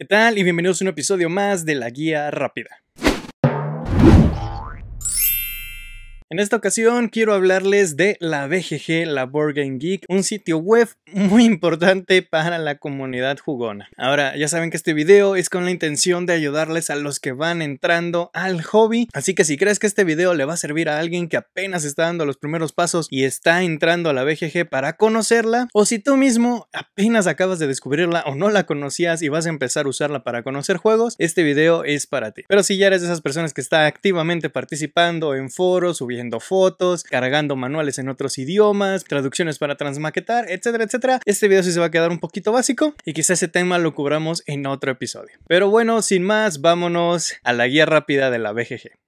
¿Qué tal? Y bienvenidos a un episodio más de La Guía Rápida. En esta ocasión quiero hablarles de la BGG, la Board Game Geek, un sitio web muy importante para la comunidad jugona. Ahora, ya saben que este video es con la intención de ayudarles a los que van entrando al hobby, así que si crees que este video le va a servir a alguien que apenas está dando los primeros pasos y está entrando a la BGG para conocerla, o si tú mismo apenas acabas de descubrirla o no la conocías y vas a empezar a usarla para conocer juegos, este video es para ti. Pero si ya eres de esas personas que está activamente participando en foros, subiendo fotos, cargando manuales en otros idiomas, traducciones para transmaquetar, etcétera, etcétera. Este video sí se va a quedar un poquito básico y quizás ese tema lo cubramos en otro episodio. Pero bueno, sin más, vámonos a la guía rápida de la BGG.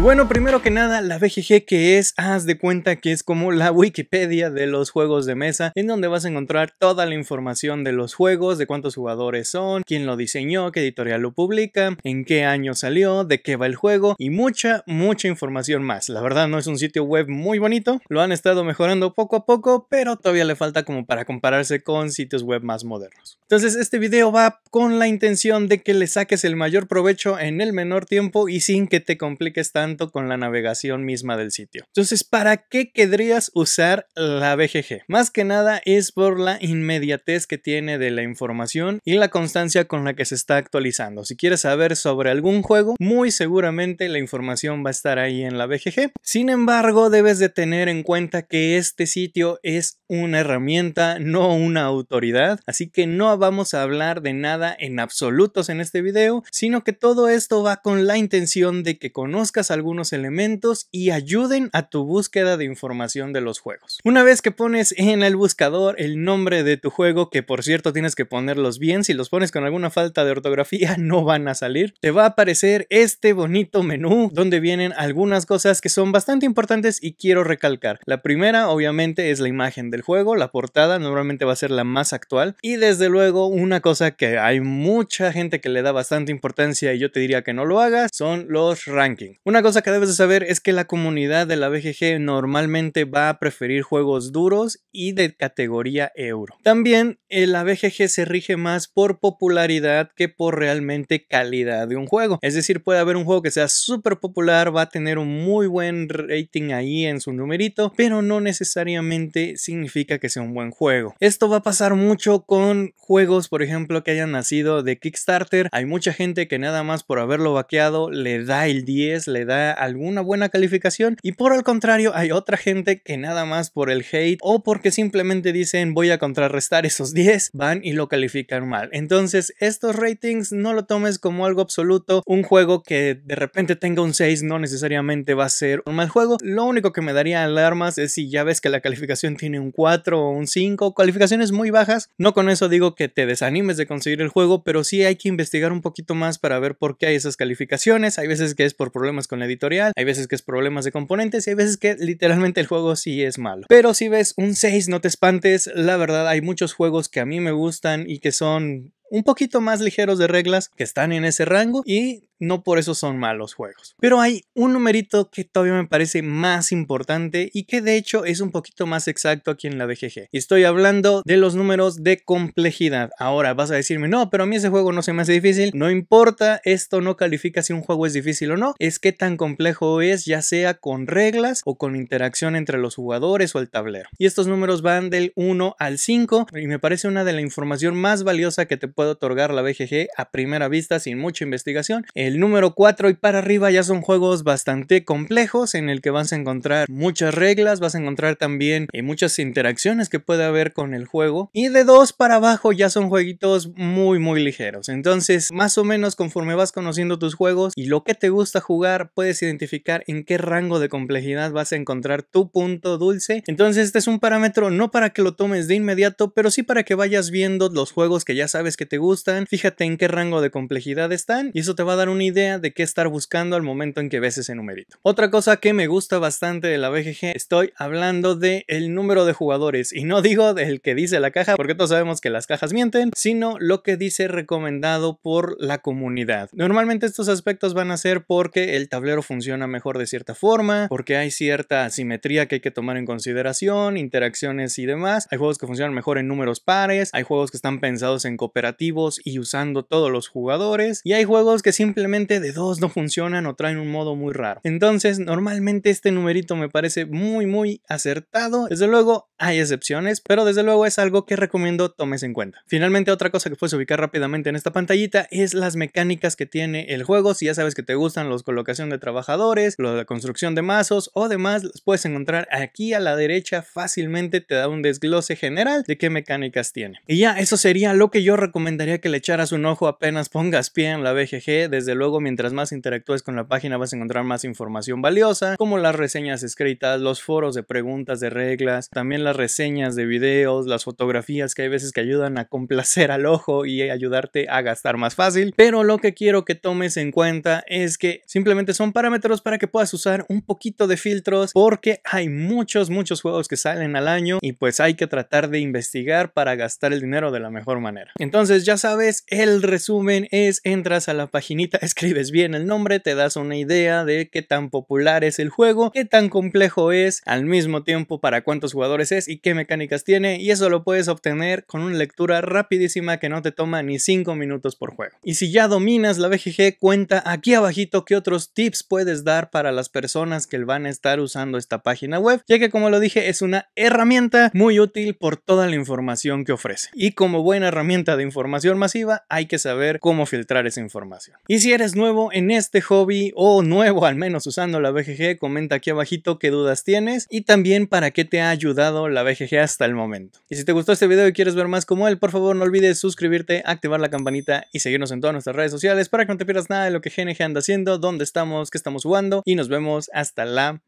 Y bueno, primero que nada, la BGG que es, haz de cuenta que es como la Wikipedia de los juegos de mesa, en donde vas a encontrar toda la información de los juegos, de cuántos jugadores son, quién lo diseñó, qué editorial lo publica, en qué año salió, de qué va el juego y mucha, mucha información más. La verdad no es un sitio web muy bonito, lo han estado mejorando poco a poco, pero todavía le falta como para compararse con sitios web más modernos. Entonces este video va con la intención de que le saques el mayor provecho en el menor tiempo y sin que te compliques tanto con la navegación misma del sitio. Entonces, ¿para qué querrías usar la BGG? Más que nada es por la inmediatez que tiene de la información y la constancia con la que se está actualizando. Si quieres saber sobre algún juego, muy seguramente la información va a estar ahí en la BGG. Sin embargo, debes de tener en cuenta que este sitio es una herramienta, no una autoridad, así que no vamos a hablar de nada en absolutos en este video, sino que todo esto va con la intención de que conozcas algunos elementos y ayuden a tu búsqueda de información de los juegos. Una vez que pones en el buscador el nombre de tu juego, que por cierto tienes que ponerlos bien, si los pones con alguna falta de ortografía no van a salir, te va a aparecer este bonito menú donde vienen algunas cosas que son bastante importantes y quiero recalcar. La primera obviamente es la imagen del juego, la portada normalmente va a ser la más actual y desde luego una cosa que hay mucha gente que le da bastante importancia y yo te diría que no lo hagas son los rankings. Una cosa que debes de saber es que la comunidad de la BGG normalmente va a preferir juegos duros y de categoría euro. También eh, la BGG se rige más por popularidad que por realmente calidad de un juego. Es decir, puede haber un juego que sea súper popular, va a tener un muy buen rating ahí en su numerito, pero no necesariamente significa que sea un buen juego. Esto va a pasar mucho con juegos, por ejemplo, que hayan nacido de Kickstarter. Hay mucha gente que nada más por haberlo vaqueado le da el 10, le da alguna buena calificación y por el contrario hay otra gente que nada más por el hate o porque simplemente dicen voy a contrarrestar esos 10, van y lo califican mal. Entonces, estos ratings no lo tomes como algo absoluto. Un juego que de repente tenga un 6 no necesariamente va a ser un mal juego. Lo único que me daría alarmas es si ya ves que la calificación tiene un 4 o un 5, calificaciones muy bajas. No con eso digo que te desanimes de conseguir el juego, pero sí hay que investigar un poquito más para ver por qué hay esas calificaciones. Hay veces que es por problemas con la editorial, hay veces que es problemas de componentes y hay veces que literalmente el juego sí es malo. Pero si ves un 6, no te espantes, la verdad hay muchos juegos que a mí me gustan y que son un poquito más ligeros de reglas que están en ese rango y no por eso son malos juegos. Pero hay un numerito que todavía me parece más importante y que de hecho es un poquito más exacto aquí en la BGG. Y estoy hablando de los números de complejidad. Ahora vas a decirme, no, pero a mí ese juego no se me hace difícil. No importa, esto no califica si un juego es difícil o no. Es qué tan complejo es, ya sea con reglas o con interacción entre los jugadores o el tablero. Y estos números van del 1 al 5 y me parece una de la información más valiosa que te puede otorgar la BGG a primera vista sin mucha investigación. El número 4 y para arriba ya son juegos bastante complejos en el que vas a encontrar muchas reglas, vas a encontrar también eh, muchas interacciones que puede haber con el juego. Y de 2 para abajo ya son jueguitos muy muy ligeros. Entonces, más o menos conforme vas conociendo tus juegos y lo que te gusta jugar, puedes identificar en qué rango de complejidad vas a encontrar tu punto dulce. Entonces, este es un parámetro no para que lo tomes de inmediato, pero sí para que vayas viendo los juegos que ya sabes que te gustan. Fíjate en qué rango de complejidad están y eso te va a dar un idea de qué estar buscando al momento en que ves ese numerito. Otra cosa que me gusta bastante de la BGG, estoy hablando de el número de jugadores y no digo del que dice la caja, porque todos sabemos que las cajas mienten, sino lo que dice recomendado por la comunidad. Normalmente estos aspectos van a ser porque el tablero funciona mejor de cierta forma, porque hay cierta asimetría que hay que tomar en consideración, interacciones y demás. Hay juegos que funcionan mejor en números pares, hay juegos que están pensados en cooperativos y usando todos los jugadores, y hay juegos que simplemente de dos no funcionan o traen un modo muy raro. Entonces, normalmente este numerito me parece muy, muy acertado. Desde luego, hay excepciones, pero desde luego es algo que recomiendo tomes en cuenta. Finalmente, otra cosa que puedes ubicar rápidamente en esta pantallita es las mecánicas que tiene el juego. Si ya sabes que te gustan los colocación de trabajadores, lo la construcción de mazos o demás, los puedes encontrar aquí a la derecha fácilmente. Te da un desglose general de qué mecánicas tiene. Y ya, eso sería lo que yo recomendaría que le echaras un ojo apenas pongas pie en la BGG desde luego, mientras más interactúes con la página vas a encontrar más información valiosa, como las reseñas escritas, los foros de preguntas de reglas, también las reseñas de videos, las fotografías que hay veces que ayudan a complacer al ojo y ayudarte a gastar más fácil. Pero lo que quiero que tomes en cuenta es que simplemente son parámetros para que puedas usar un poquito de filtros porque hay muchos, muchos juegos que salen al año y pues hay que tratar de investigar para gastar el dinero de la mejor manera. Entonces ya sabes, el resumen es entras a la paginita escribes bien el nombre, te das una idea de qué tan popular es el juego, qué tan complejo es, al mismo tiempo para cuántos jugadores es y qué mecánicas tiene, y eso lo puedes obtener con una lectura rapidísima que no te toma ni 5 minutos por juego. Y si ya dominas la BGG, cuenta aquí abajito qué otros tips puedes dar para las personas que van a estar usando esta página web, ya que como lo dije es una herramienta muy útil por toda la información que ofrece. Y como buena herramienta de información masiva, hay que saber cómo filtrar esa información. Y si eres nuevo en este hobby o nuevo al menos usando la BGG, comenta aquí abajito qué dudas tienes y también para qué te ha ayudado la BGG hasta el momento. Y si te gustó este video y quieres ver más como él, por favor no olvides suscribirte, activar la campanita y seguirnos en todas nuestras redes sociales para que no te pierdas nada de lo que GNG anda haciendo, dónde estamos, qué estamos jugando y nos vemos hasta la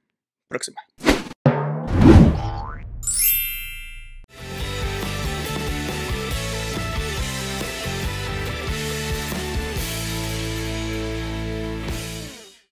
próxima.